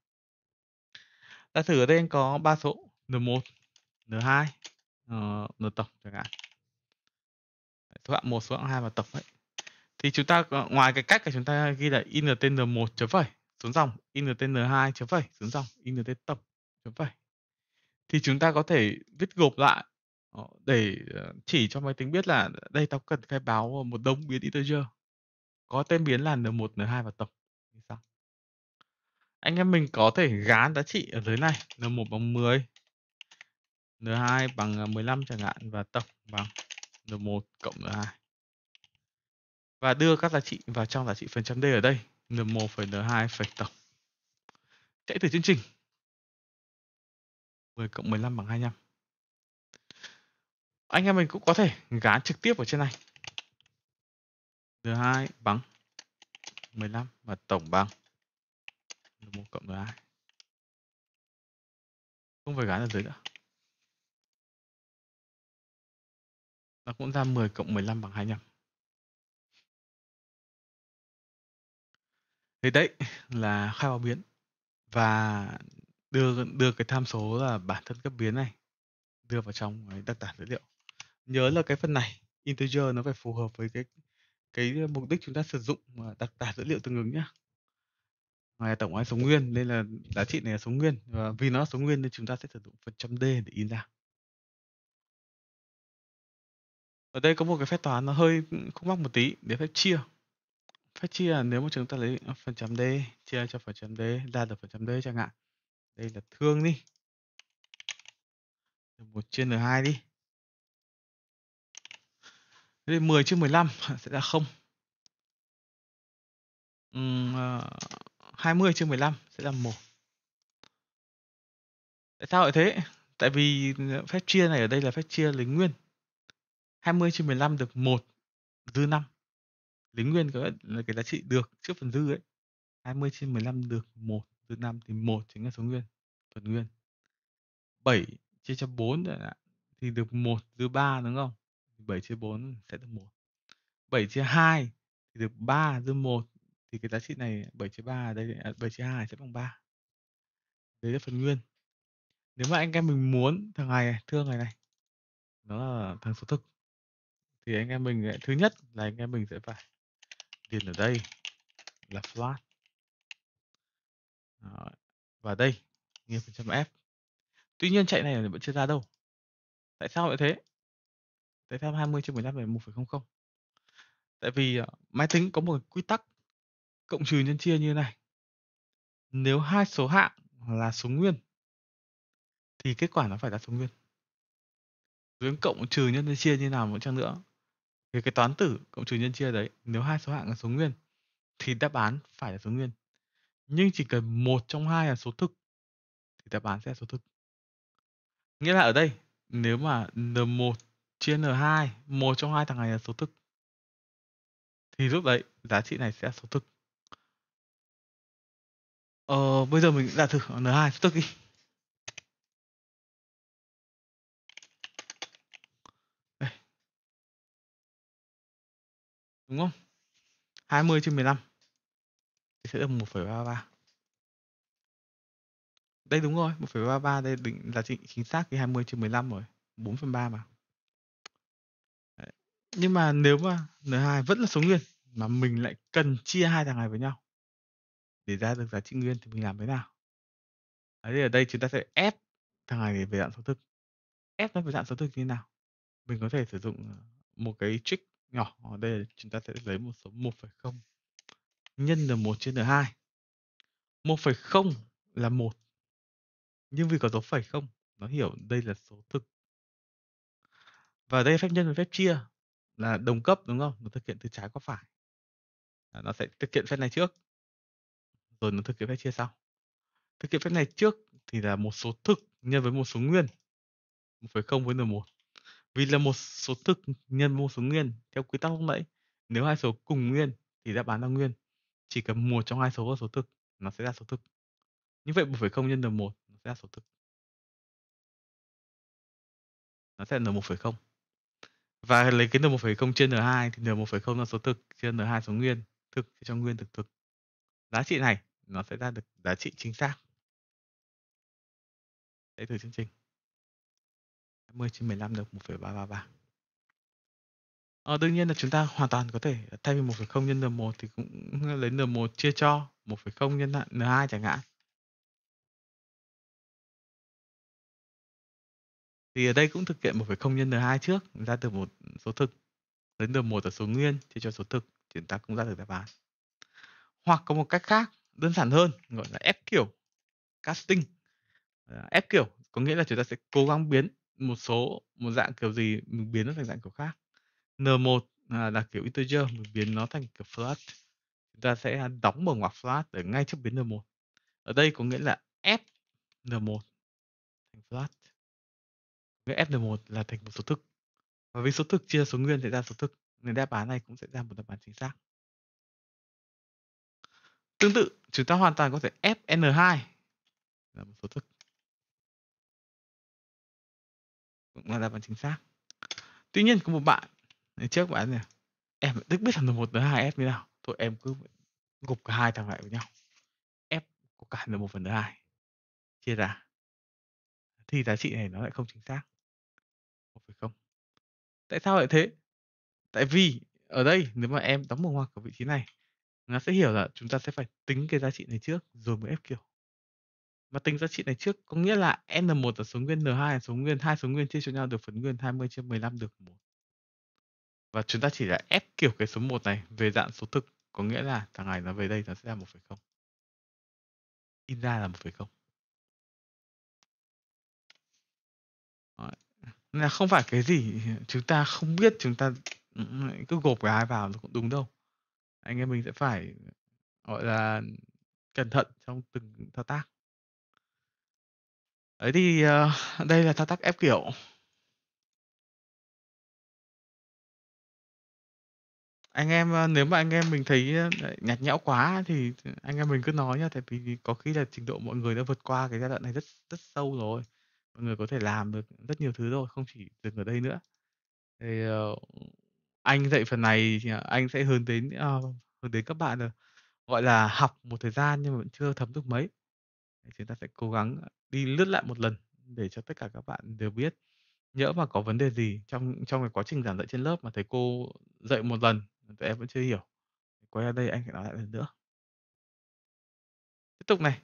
giả sử ở đây anh có ba số n1 n2 ờ, n tổng chẳng hạn số hạng một số hạng hai và tổng ấy thì chúng ta ngoài cái cách là chúng ta ghi là intn 1 chấm phẩy xuống dòng intn 2 chấm phẩy xuống dòng int tổng chấm phẩy thì chúng ta có thể viết gộp lại Ờ, để, ờ, chỉ cho máy tính biết là đây tao cần khai báo một đống biến integer, có tên biến là N1, N2 và tổng thì sao? Anh em mình có thể gán giá trị ở dưới này, N1 bằng 10, N2 bằng 15 ờ, chẳng hạn và tổng bằng N1 cộng N2. Và đưa các giá trị vào trong giá trị phần trăm D ở đây, N1 phần N2 phần tổng. Chạy thử chương trình. 10 cộng 15 bằng 25 anh em mình cũng có thể gán trực tiếp ở trên này n2 bằng 15 và tổng bằng 1 cộng 2 không phải gán ở dưới nữa nó cũng ra 10 cộng 15 bằng 25 Thế đấy là khai báo biến và đưa đưa cái tham số là bản thân cấp biến này đưa vào trong cái đặc tả dữ liệu Nhớ là cái phần này, integer nó phải phù hợp với cái cái mục đích chúng ta sử dụng mà đặc tả dữ liệu tương ứng nhá. Ngoài tổng hay số nguyên nên là giá trị này là số nguyên và vì nó là số nguyên nên chúng ta sẽ sử dụng phần trăm d để in ra. Ở đây có một cái phép toán nó hơi ừ, khúc mắc một tí, để phép chia. Phép chia nếu mà chúng ta lấy phần trăm d chia cho phần trăm d ra được phần trăm d chẳng hạn. Đây là thương đi. một trên n hai đi Thế 10 chia 15 sẽ là 0. Uhm, 20 chia 15 sẽ là 1. Tại sao lại thế? Tại vì ờ, phép chia này ở đây là phép chia lý nguyên. 20 chia 15 được 1 dư 5. Lý nguyên có là cái giá trị được trước phần dư ấy. 20 chia 15 được 1 dư 5 thì 1 chính là số nguyên, phần nguyên. 7 chia cho 4 thì được 1 dư 3 đúng không? 7 chia 4 sẽ được 1. 7 chia 2 thì được 3 dư 1 thì cái giá trị này 7 chia 3 đây 7 à, chia 2 sẽ bằng 3. Đấy là phần nguyên. Nếu mà anh em mình muốn thằng này thương này này nó là thằng số thực thì anh em mình thứ nhất là anh em mình sẽ phải điền ở đây là flat Đó. và đây nghìn phần trăm f tuy nhiên chạy này vẫn chưa ra đâu tại sao lại thế Tại sao 20/15 lại 1,00? Tại vì, ờ, máy tính có một quy tắc cộng trừ nhân chia như thế này. Nếu hai số hạng là số nguyên thì kết quả nó phải là số nguyên. Dưới cộng trừ nhân chia như nào một chăng nữa, thì cái toán tử cộng trừ nhân chia đấy, nếu hai số hạng là số nguyên thì đáp án phải là số nguyên. Nhưng chỉ cần một trong hai là số thực thì đáp án sẽ là số thực. Nghĩa là ở đây, nếu mà N1 chia n2 một trong hai thằng này là số thực thì lúc đấy giá trị này sẽ là số thực ờ, bây giờ mình giả thử n2 số thực đi đây. đúng không 20 trên 15 thì sẽ được 1,33 đây đúng rồi 1,33 đây định giá trị chính xác khi 20 trên 15 rồi 4 phần 3 mà nhưng mà nếu mà N2 vẫn là số nguyên mà mình lại cần chia hai thằng này với nhau để ra được giá trị nguyên thì mình làm thế nào? Đấy thì ở đây chúng ta sẽ ép thằng này về dạng số thực. Ép nó về dạng số thực như thế nào? Mình có thể sử dụng ờ, một cái trick nhỏ. Ở đây chúng ta sẽ lấy một số 1,0 nhân N1 trên N2. 1,0 là 1. Nhưng vì có dấu phẩy không, nó hiểu đây là số thực. Và đây phép nhân và phép chia là đồng cấp, đúng không? Nó thực hiện từ trái qua phải. Là nó sẽ thực hiện phép này trước, rồi nó thực hiện phép chia sau. Thực hiện phép này trước thì là một số thực nhân với một số nguyên. một phẩy không với n một. Vì là một số thực nhân một số nguyên theo quy tắc lúc nãy, nếu hai số cùng nguyên thì đáp án là nguyên. Chỉ cần một trong hai số là số thực, nó sẽ ra số thực. Như vậy một phẩy không nhân n một nó sẽ ra số thực. Nó sẽ là n không và lấy cái n1,0 chia n2 thì n1,0 là số thực chia n2 số nguyên thực cho nguyên thực thực giá trị này nó sẽ ra được giá trị chính xác sẽ thử chương trình 20 trên 15 được 1,333 ờ, đương nhiên là chúng ta hoàn toàn có thể thay vì 1,0 nhân n1 thì cũng lấy n1 chia cho 1,0 nhân n2 chẳng hạn Thì ở đây cũng thực hiện một không nhân n hai trước ra từ một số thực đến từ một ở số nguyên chia cho số thực thì chúng ta cũng ra được đáp án. Hoặc có một cách khác đơn giản hơn gọi là ép kiểu casting. Ờ, ép kiểu có nghĩa là chúng ta sẽ cố gắng biến một số một dạng kiểu gì mình biến nó thành dạng kiểu khác. N1 là, là kiểu integer mình biến nó thành kiểu float. Chúng ta sẽ đóng mở ngoặc float ở ngay trước biến N1. Ở đây có nghĩa là ép N1 thành float cái F1 là thành một số thực. Và với số thực chia số nguyên sẽ ra số thực, nên đáp án này cũng sẽ ra một đáp án chính xác. Tương tự, chúng ta hoàn toàn có thể f n 2 là một số thực. Cũng là đáp án chính xác. Tuy nhiên có một bạn ngày trước bạn này em tức biết thằng N1 N2 F như nào. Thôi em cứ gục cả hai thằng lại với nhau. F của cả N1 phần N2 chia ra thì giá trị này nó lại không chính xác Ồ, phải không? Tại sao lại thế? Tại vì ở đây nếu mà em đóng một ngoặc ở vị trí này, nó sẽ hiểu là chúng ta sẽ phải tính cái giá trị này trước rồi mới ép kiểu. Mà tính giá trị này trước có nghĩa là n1 là số nguyên n2 là số nguyên hai số nguyên chia cho nhau được phần nguyên 20 chia 15 được 1. Và chúng ta chỉ là ép kiểu cái số 1 này về dạng số thực, có nghĩa là thằng này nó về đây nó sẽ là 1,0. In ra là 1,0. All right là không phải cái gì chúng ta không biết chúng ta cứ gộp cái ai vào cũng đúng đâu. Anh em mình sẽ phải, gọi là, cẩn thận trong từng thao tác. Đấy thì, ờ, đây là thao tác ép kiểu. Anh em, ờ, nếu mà anh em mình thấy, ờ, nhạt nhẽo quá thì anh em mình cứ nói nhá, tại vì có khi là trình độ mọi người đã vượt qua cái giai đoạn này rất rất sâu rồi. Mọi người có thể làm được rất nhiều thứ rồi, không chỉ dừng ở đây nữa. Thì, ờ, anh dạy phần này thì ờ, anh sẽ hướng đến, ờ, hướng đến các bạn là, ờ, gọi là, học một thời gian nhưng mà vẫn chưa thấm được mấy. Chúng ta sẽ cố gắng đi lướt lại một lần để cho tất cả các bạn đều biết. Nhỡ mà có vấn đề gì trong trong cái quá trình giảng dạy trên lớp mà thầy cô dạy một lần, tụi em vẫn chưa hiểu, quay ra đây anh sẽ nói lại lần nữa. Tiếp tục này.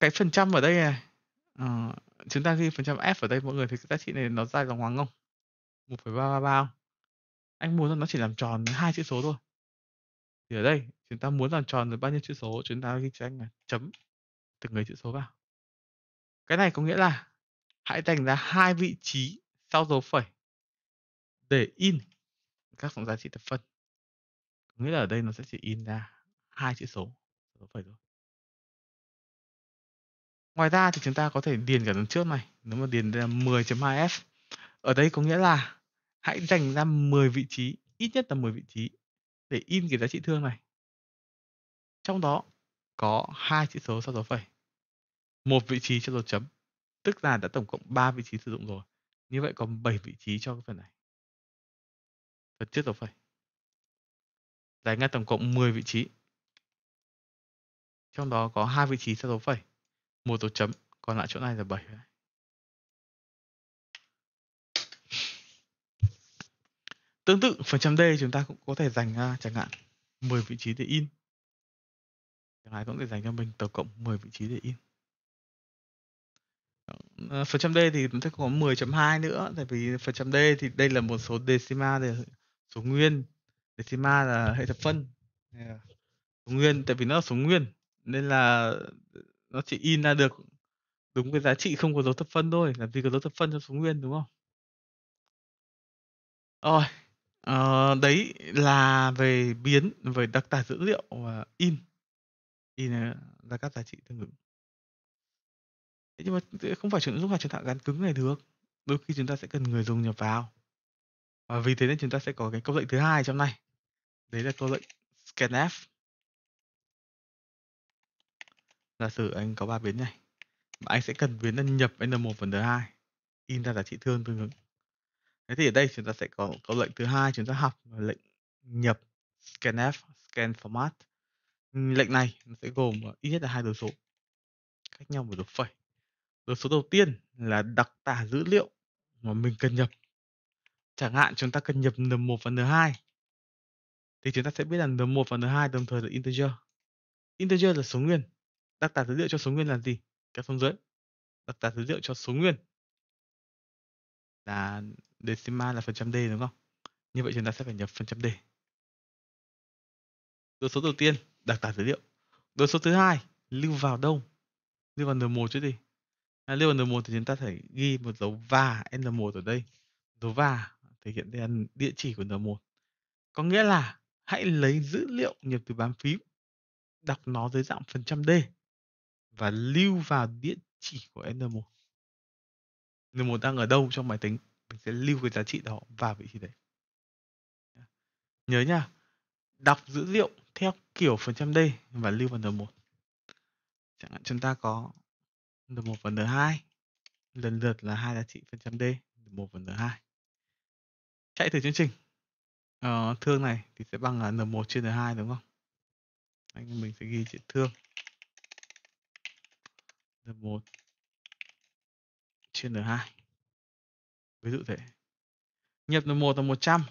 Cái phần trăm ở đây này, ờ chúng ta ghi phần trăm F ở đây mọi người thì cái giá trị này nó ra dòng ngoằng không? 1,333 không? Anh muốn nó chỉ làm tròn hai chữ số thôi. Thì ở đây chúng ta muốn làm tròn được bao nhiêu chữ số chúng ta ghi cho anh là chấm từng người chữ số vào. Cái này có nghĩa là hãy dành ra hai vị trí sau dấu phẩy để in các giá trị thập phân. Có nghĩa là ở đây nó sẽ chỉ in ra hai chữ số dấu phẩy thôi. Ngoài ra thì chúng ta có thể điền cả tuần trước này, nếu mà điền ra 10.2F. Ở đây có nghĩa là hãy dành ra 10 vị trí, ít nhất là 10 vị trí để in cái giá trị thương này. Trong đó có hai chữ số sau dấu phẩy, một vị trí cho dấu chấm, tức là đã tổng cộng 3 vị trí sử dụng rồi. Như vậy còn 7 vị trí cho cái phần này. Phần trước dấu phẩy. Dành ra tổng cộng 10 vị trí. Trong đó có hai vị trí sau dấu phẩy một dấu chấm còn lại chỗ này là 7 tương tự phần trăm D chúng ta cũng có thể dành chẳng hạn 10 vị trí để in chẳng hạn cũng để dành cho mình tổng cộng 10 vị trí để in ờ, phần trăm D thì chúng ta có 10.2 nữa tại vì phần trăm D thì đây là một số decimal để số nguyên decimal là hệ thập phân số nguyên tại vì nó là số nguyên nên là nó chỉ in ra được đúng cái giá trị không có dấu thập phân thôi làm gì có dấu thập phân cho số nguyên đúng không rồi ờ, đấy là về biến về đặc tả dữ liệu và in in ra các giá trị tương ứng nhưng mà không phải chúng lúc nào chúng ta gắn cứng này được đôi khi chúng ta sẽ cần người dùng nhập vào và vì thế nên chúng ta sẽ có cái câu lệnh thứ hai trong này đấy là câu lệnh scanf Giả sử anh có ba biến này, mà anh sẽ cần biến đăng nhập N1 và N2 in ra giá trị thương tương ứng. Thế thì ở đây chúng ta sẽ có câu lệnh thứ hai chúng ta học là lệnh nhập scanf scan format. Lệnh này nó sẽ gồm ờ, ít nhất là hai đồ số cách nhau một dấu phẩy. Đồ số đầu tiên là đặc tả dữ liệu mà mình cần nhập. Chẳng hạn chúng ta cần nhập N1 và N2 thì chúng ta sẽ biết là N1 và N2 đồng thời là integer. Integer là số nguyên Đặc tả dữ liệu cho số nguyên là gì? Các xuống dưới. Đặc tả dữ liệu cho số nguyên là decimal là phần trăm d đúng không? Như vậy chúng ta sẽ phải nhập phần trăm d. Đồ số đầu tiên, đặc tả dữ liệu. Đồ số thứ hai, lưu vào đâu? Lưu vào N1 chứ gì? À, lưu vào N1 thì chúng ta phải ghi một dấu và N1 ở đây. Dấu và thể hiện đây là địa chỉ của N1. Có nghĩa là hãy lấy dữ liệu nhập từ bàn phím, đọc nó dưới dạng phần trăm D và lưu vào địa chỉ của N1. N1 đang ở đâu trong máy tính, mình sẽ lưu cái giá trị đó vào vị trí đấy. Nhớ nha, đọc dữ liệu theo kiểu phần trăm D và lưu vào N1. Chẳng hạn chúng ta có N1 và N2, lần lượt là hai giá trị phần trăm D, N1 và N2. Chạy thử chương trình. Ờ, thương này thì sẽ bằng là N1 trên N2 đúng không? Anh mình sẽ ghi chữ thương. N1 trên N2. Ví dụ thế. Nhập N1 là 100,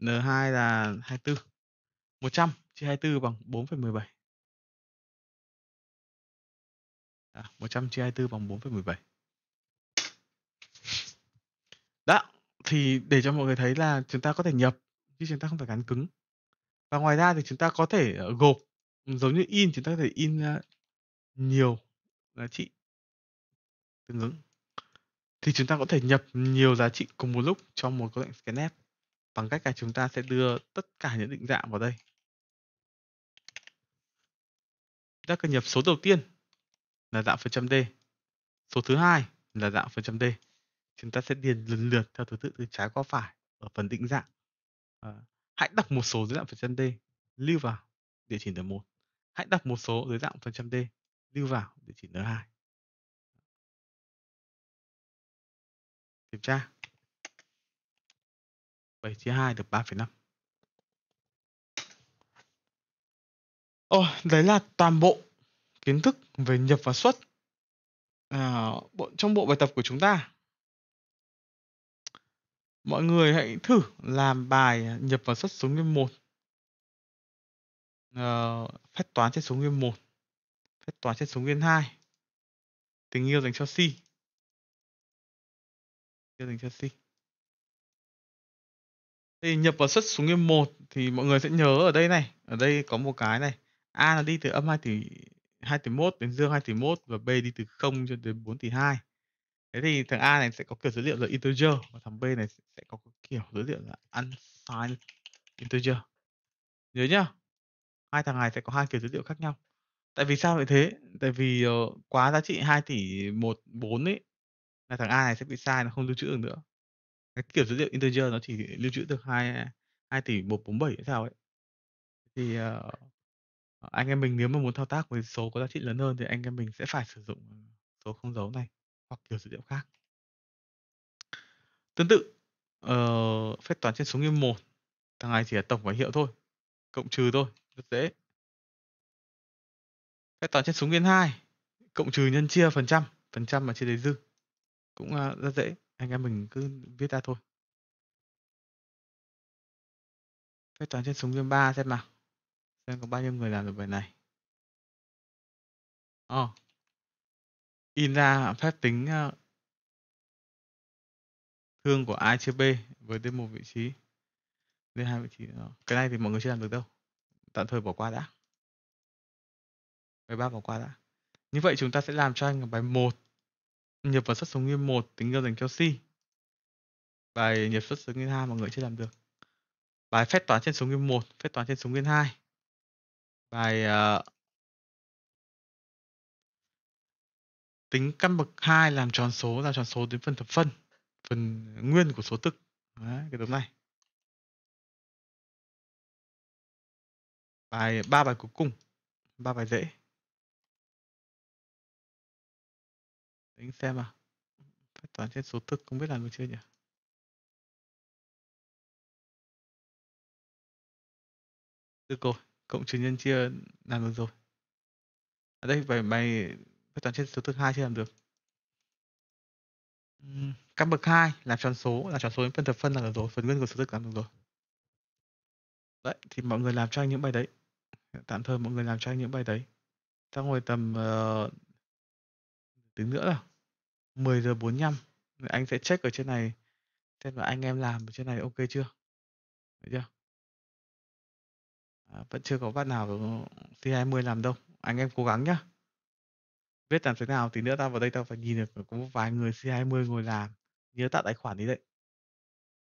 N2 là 24. 100 chia 24 bằng 4,17. À, 100 chia 24 bằng 4,17. Đó, thì để cho mọi người thấy là chúng ta có thể nhập chứ chúng ta không phải gắn cứng. Và ngoài ra thì chúng ta có thể ờ, gộp giống như in chúng ta có thể in ờ, nhiều giá trị tương ứng thì chúng ta có thể nhập nhiều giá trị cùng một lúc cho một câu lệnh scanf bằng cách là chúng ta sẽ đưa tất cả những định dạng vào đây Chúng ta cần nhập số đầu tiên là dạng phần trăm d số thứ hai là dạng phần trăm d chúng ta sẽ điền lần lượt theo thứ tự từ trái qua phải ở phần định dạng à, hãy đọc một số dưới dạng phần trăm d lưu vào địa chỉ n một. hãy đọc một số dưới dạng phần trăm d lưu vào địa chỉ N2. Kiểm tra. 7 chia 2 được 3,5. Ồ, đấy là toàn bộ kiến thức về nhập và xuất à, bộ, trong bộ bài tập của chúng ta. Mọi người hãy thử làm bài nhập và xuất số nguyên 1. À, ờ, phép toán trên số nguyên 1 phép toán trên sống viên 2 tình yêu dành cho si yêu dành cho si thì nhập vào xuất xuống nguyên 1 thì mọi người sẽ nhớ ở đây này ở đây có một cái này a là đi từ âm 2 tỷ 2 tỷ 1 đến dương 2 tỷ 1 và b đi từ 0 cho đến 4 tỷ 2 thế thì thằng a này sẽ có kiểu dữ liệu là integer và thằng b này sẽ có kiểu dữ liệu là unsigned integer nhớ nhá hai thằng này sẽ có hai kiểu dữ liệu khác nhau Tại vì sao lại thế? Tại vì, ờ, quá giá trị 2 tỷ một bốn ấy, là thằng A này sẽ bị sai, nó không lưu trữ được nữa. Cái kiểu dữ liệu integer nó chỉ lưu trữ được hai hai tỷ một 147 hay sao ấy. Thì, ờ, anh em mình nếu mà muốn thao tác với số có giá trị lớn hơn thì anh em mình sẽ phải sử dụng, số không dấu này, hoặc kiểu dữ liệu khác. Tương tự, ờ, phép toán trên số nguyên một, thằng này chỉ là tổng và hiệu thôi, cộng trừ thôi, rất dễ cái toán trên súng nguyên 2 cộng trừ nhân chia phần trăm phần trăm mà chia đến dư cũng à, rất dễ anh em mình cứ viết ra thôi phép toán trên súng nguyên 3 xem nào xem có bao nhiêu người làm được bài này oh. in ra phép tính à, thương của A chia B với đến một vị trí đến hai vị trí ờ, cái này thì mọi người chưa làm được đâu tạm thời bỏ qua đã 13 bỏ qua đã. Như vậy chúng ta sẽ làm cho anh ở bài 1 nhập vào xuất số nguyên 1 tính giao dành c Bài nhập xuất số nguyên 2 mọi người chưa làm được. Bài phép toán trên số nguyên 1, phép toán trên số nguyên 2. Bài uh, tính căn bậc 2 làm tròn số làm tròn số đến phần thập phân, phần nguyên của số thực. Đấy, cái tấm này. Bài ba bài cuối cùng, ba bài dễ. Tính xem à. Phải toán trên số thực không biết làm được chưa nhỉ? Được rồi, cộng trừ nhân chia làm được rồi. Ở đây phải bài phải toán trên số thực hai chưa làm được. Các bậc hai làm tròn số, là tròn số đến phần thập phân là được rồi, phần nguyên của số thực làm được rồi. Đấy, thì mọi người làm cho anh những bài đấy. Tạm thời mọi người làm cho anh những bài đấy. Xong ngồi tầm uh, Tí nữa là 10 giờ 45 anh sẽ check ở trên này xem là anh em làm ở trên này ok chưa. Được chưa? À, vẫn chưa có vắt nào C20 làm đâu. Anh em cố gắng nhá. Biết làm thế nào thì nữa tao vào đây tao phải nhìn được có một vài người C20 ngồi làm. Nhớ tạo tài khoản đi đấy.